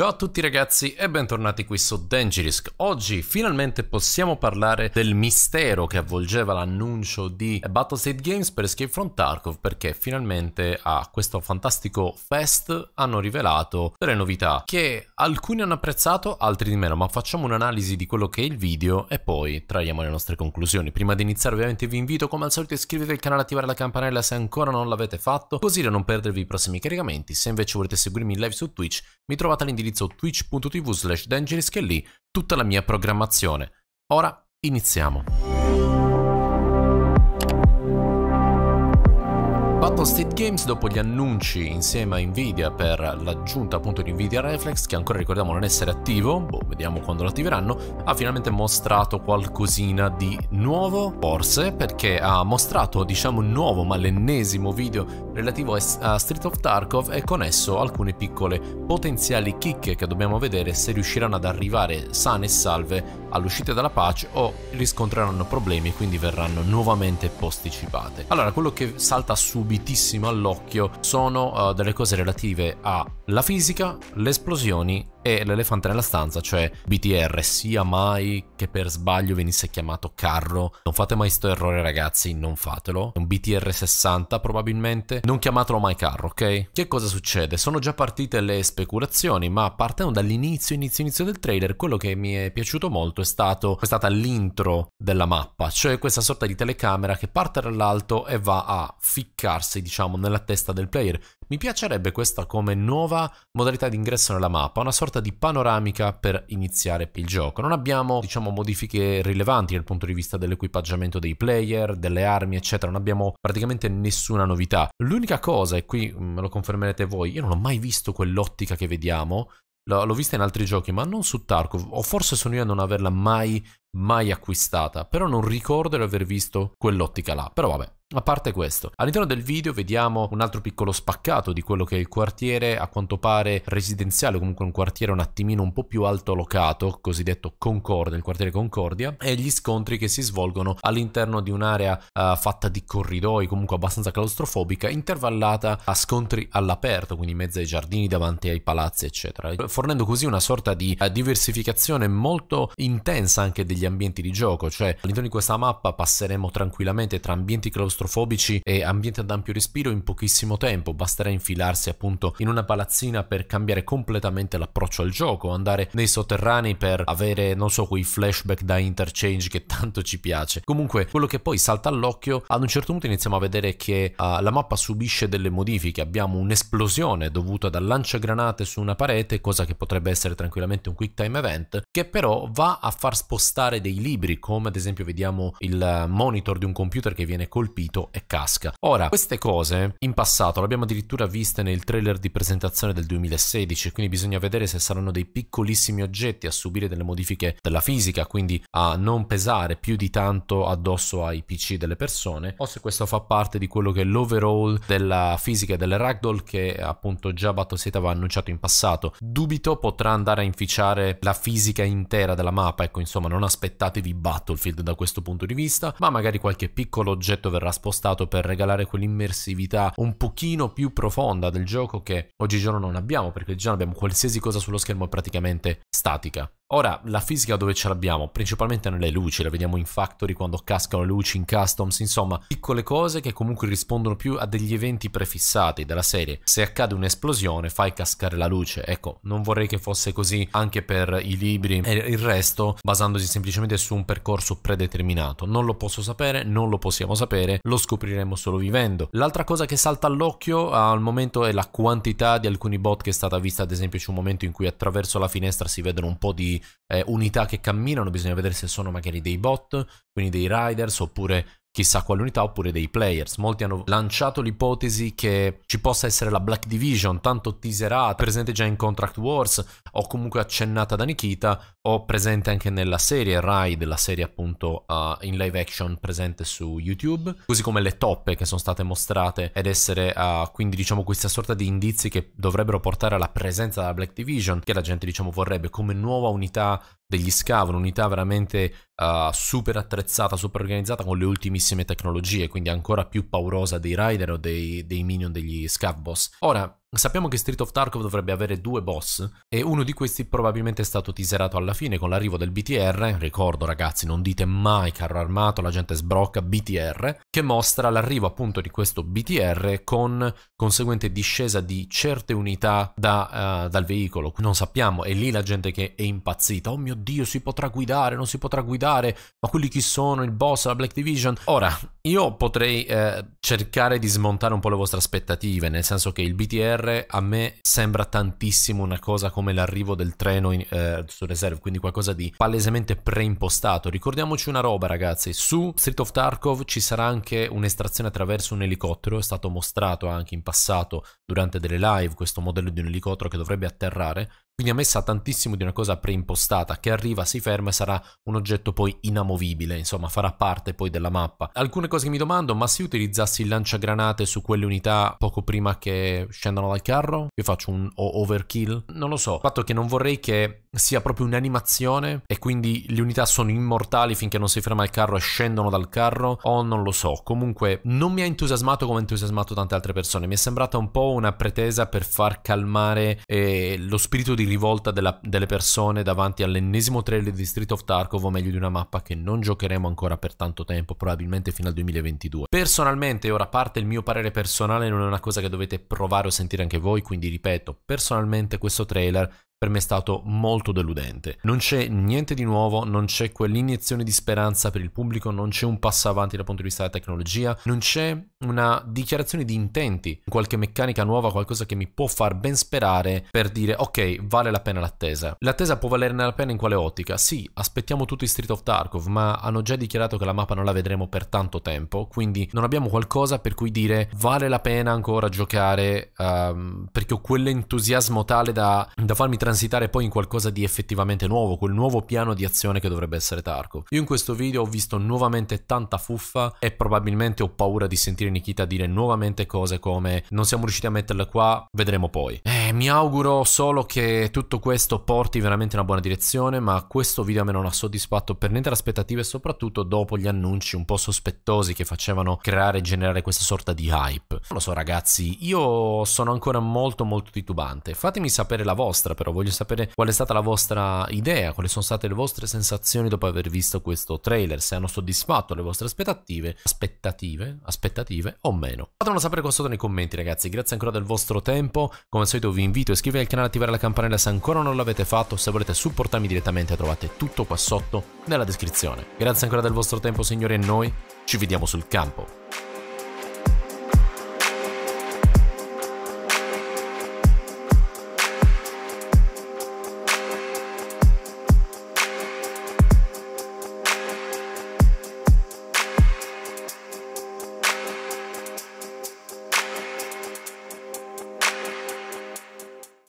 Ciao a tutti ragazzi e bentornati qui su Dangerisk. Oggi finalmente possiamo parlare del mistero che avvolgeva l'annuncio di Battlestate Games per Escape from Tarkov perché finalmente a questo fantastico fest hanno rivelato delle novità che alcuni hanno apprezzato, altri di meno, ma facciamo un'analisi di quello che è il video e poi traiamo le nostre conclusioni. Prima di iniziare ovviamente vi invito come al solito a iscrivervi al canale e attivare la campanella se ancora non l'avete fatto così da non perdervi i prossimi caricamenti. Se invece volete seguirmi in live su Twitch mi trovate all'indirizzo indirizzo twitch.tv slash dangerous che lì tutta la mia programmazione. Ora iniziamo. Button State Games dopo gli annunci insieme a Nvidia per l'aggiunta appunto di Nvidia Reflex che ancora ricordiamo non essere attivo, boh, vediamo quando lo attiveranno, ha finalmente mostrato qualcosina di nuovo, forse perché ha mostrato diciamo un nuovo ma l'ennesimo video relativo a Street of Tarkov e con esso alcune piccole potenziali chicche che dobbiamo vedere se riusciranno ad arrivare sane e salve all'uscita dalla patch o riscontreranno problemi e quindi verranno nuovamente posticipate. Allora quello che salta subito pulitissimo all'occhio sono uh, delle cose relative a la fisica, le esplosioni e l'elefante nella stanza, cioè BTR, sia mai che per sbaglio venisse chiamato carro. Non fate mai questo errore ragazzi, non fatelo. È un BTR 60 probabilmente, non chiamatelo mai carro, ok? Che cosa succede? Sono già partite le speculazioni, ma partendo dall'inizio, inizio, inizio del trailer, quello che mi è piaciuto molto è, stato, è stata l'intro della mappa, cioè questa sorta di telecamera che parte dall'alto e va a ficcarsi, diciamo, nella testa del player. Mi piacerebbe questa come nuova modalità di ingresso nella mappa, una sorta di panoramica per iniziare il gioco. Non abbiamo, diciamo, modifiche rilevanti dal punto di vista dell'equipaggiamento dei player, delle armi, eccetera. Non abbiamo praticamente nessuna novità. L'unica cosa, e qui mm, me lo confermerete voi, io non ho mai visto quell'ottica che vediamo. L'ho vista in altri giochi, ma non su Tarkov, o forse sono io a non averla mai, mai acquistata, però non ricordo di aver visto quell'ottica là. Però vabbè, a parte questo, all'interno del video vediamo un altro piccolo spaccato di quello che è il quartiere, a quanto pare residenziale, comunque un quartiere un attimino un po' più alto locato, cosiddetto Concordia, il quartiere Concordia, e gli scontri che si svolgono all'interno di un'area uh, fatta di corridoi, comunque abbastanza claustrofobica, intervallata a scontri all'aperto, quindi in mezzo ai giardini, davanti ai palazzi, eccetera, fornendo così una sorta di uh, diversificazione molto intensa anche degli ambienti di gioco, cioè all'interno di questa mappa passeremo tranquillamente tra ambienti claustrofobici claustrofobici e ambienti ad ampio respiro in pochissimo tempo, basterà infilarsi appunto in una palazzina per cambiare completamente l'approccio al gioco, andare nei sotterranei per avere non so quei flashback da interchange che tanto ci piace. Comunque quello che poi salta all'occhio, ad un certo punto iniziamo a vedere che uh, la mappa subisce delle modifiche, abbiamo un'esplosione dovuta dal lanciagranate su una parete, cosa che potrebbe essere tranquillamente un quick time event, che però va a far spostare dei libri, come ad esempio vediamo il monitor di un computer che viene colpito colpito e casca. Ora, queste cose in passato le abbiamo addirittura viste nel trailer di presentazione del 2016, quindi bisogna vedere se saranno dei piccolissimi oggetti a subire delle modifiche della fisica, quindi a non pesare più di tanto addosso ai PC delle persone, o se questo fa parte di quello che è l'overall della fisica delle ragdoll che appunto già Battlestate aveva annunciato in passato. Dubito potrà andare a inficiare la fisica intera della mappa, ecco insomma non aspettatevi Battlefield da questo punto di vista, ma magari qualche piccolo oggetto verrà spostato per regalare quell'immersività un pochino più profonda del gioco che oggigiorno non abbiamo, perché oggigiorno abbiamo qualsiasi cosa sullo schermo è praticamente statica. Ora, la fisica dove ce l'abbiamo? Principalmente nelle luci, la vediamo in factory quando cascano le luci, in customs, insomma, piccole cose che comunque rispondono più a degli eventi prefissati della serie. Se accade un'esplosione fai cascare la luce, ecco, non vorrei che fosse così anche per i libri e il resto, basandosi semplicemente su un percorso predeterminato. Non lo posso sapere, non lo possiamo sapere, lo scopriremo solo vivendo. L'altra cosa che salta all'occhio al momento è la quantità di alcuni bot che è stata vista, ad esempio c'è un momento in cui attraverso la finestra si vedono un po' di eh, unità che camminano, bisogna vedere se sono magari dei bot, quindi dei riders oppure chissà quale unità oppure dei players. Molti hanno lanciato l'ipotesi che ci possa essere la Black Division, tanto teaserata, presente già in Contract Wars o comunque accennata da Nikita, ho presente anche nella serie Rai, della serie appunto uh, in live action presente su YouTube, così come le toppe che sono state mostrate ed essere uh, quindi diciamo questa sorta di indizi che dovrebbero portare alla presenza della Black Division che la gente diciamo vorrebbe come nuova unità degli scav, un'unità veramente uh, super attrezzata, super organizzata con le ultimissime tecnologie, quindi ancora più paurosa dei Rider o dei, dei Minion degli scav boss. Ora, Sappiamo che Street of Tarkov dovrebbe avere due boss e uno di questi probabilmente è stato tiserato alla fine con l'arrivo del BTR, ricordo ragazzi non dite mai carro armato, la gente sbrocca BTR, che mostra l'arrivo appunto di questo BTR con conseguente discesa di certe unità da, uh, dal veicolo, non sappiamo, è lì la gente che è impazzita, oh mio dio si potrà guidare, non si potrà guidare, ma quelli chi sono, il boss, la Black Division, ora io potrei eh, cercare di smontare un po' le vostre aspettative, nel senso che il BTR a me sembra tantissimo una cosa come l'arrivo del treno in, eh, su reserve, quindi qualcosa di palesemente preimpostato. Ricordiamoci una roba, ragazzi: su Street of Tarkov ci sarà anche un'estrazione attraverso un elicottero. È stato mostrato anche in passato durante delle live questo modello di un elicottero che dovrebbe atterrare. Quindi a me sa tantissimo di una cosa preimpostata, che arriva, si ferma e sarà un oggetto poi inamovibile, insomma farà parte poi della mappa. Alcune cose che mi domando, ma se utilizzassi il lanciagranate su quelle unità poco prima che scendano dal carro, io faccio un overkill? Non lo so, il fatto è che non vorrei che sia proprio un'animazione e quindi le unità sono immortali finché non si ferma il carro e scendono dal carro o non lo so. Comunque non mi ha entusiasmato come ha entusiasmato tante altre persone, mi è sembrata un po' una pretesa per far calmare eh, lo spirito di rivolta della, delle persone davanti all'ennesimo trailer di Street of Tarkov o meglio di una mappa che non giocheremo ancora per tanto tempo, probabilmente fino al 2022. Personalmente, ora parte il mio parere personale, non è una cosa che dovete provare o sentire anche voi, quindi ripeto, personalmente questo trailer per me è stato molto deludente. Non c'è niente di nuovo, non c'è quell'iniezione di speranza per il pubblico, non c'è un passo avanti dal punto di vista della tecnologia, non c'è una dichiarazione di intenti, qualche meccanica nuova, qualcosa che mi può far ben sperare per dire ok, vale la pena l'attesa. L'attesa può valerne la pena in quale ottica? Sì, aspettiamo tutti Street of Tarkov, ma hanno già dichiarato che la mappa non la vedremo per tanto tempo, quindi non abbiamo qualcosa per cui dire vale la pena ancora giocare um, perché ho quell'entusiasmo tale da, da farmi trasformare transitare poi in qualcosa di effettivamente nuovo, quel nuovo piano di azione che dovrebbe essere Tarkov. Io in questo video ho visto nuovamente tanta fuffa e probabilmente ho paura di sentire Nikita dire nuovamente cose come non siamo riusciti a metterla qua, vedremo poi. Eh, eh, mi auguro solo che tutto questo porti veramente in una buona direzione, ma questo video a me non ha soddisfatto per niente le aspettative, soprattutto dopo gli annunci un po' sospettosi che facevano creare e generare questa sorta di hype. Non lo so ragazzi, io sono ancora molto molto titubante. Fatemi sapere la vostra però, voglio sapere qual è stata la vostra idea, quali sono state le vostre sensazioni dopo aver visto questo trailer, se hanno soddisfatto le vostre aspettative, aspettative, aspettative o meno. Fatemelo sapere qua sotto nei commenti ragazzi, grazie ancora del vostro tempo, come al solito vi vi invito a iscrivervi al canale e attivare la campanella se ancora non l'avete fatto, se volete supportarmi direttamente trovate tutto qua sotto nella descrizione. Grazie ancora del vostro tempo signori e noi ci vediamo sul campo.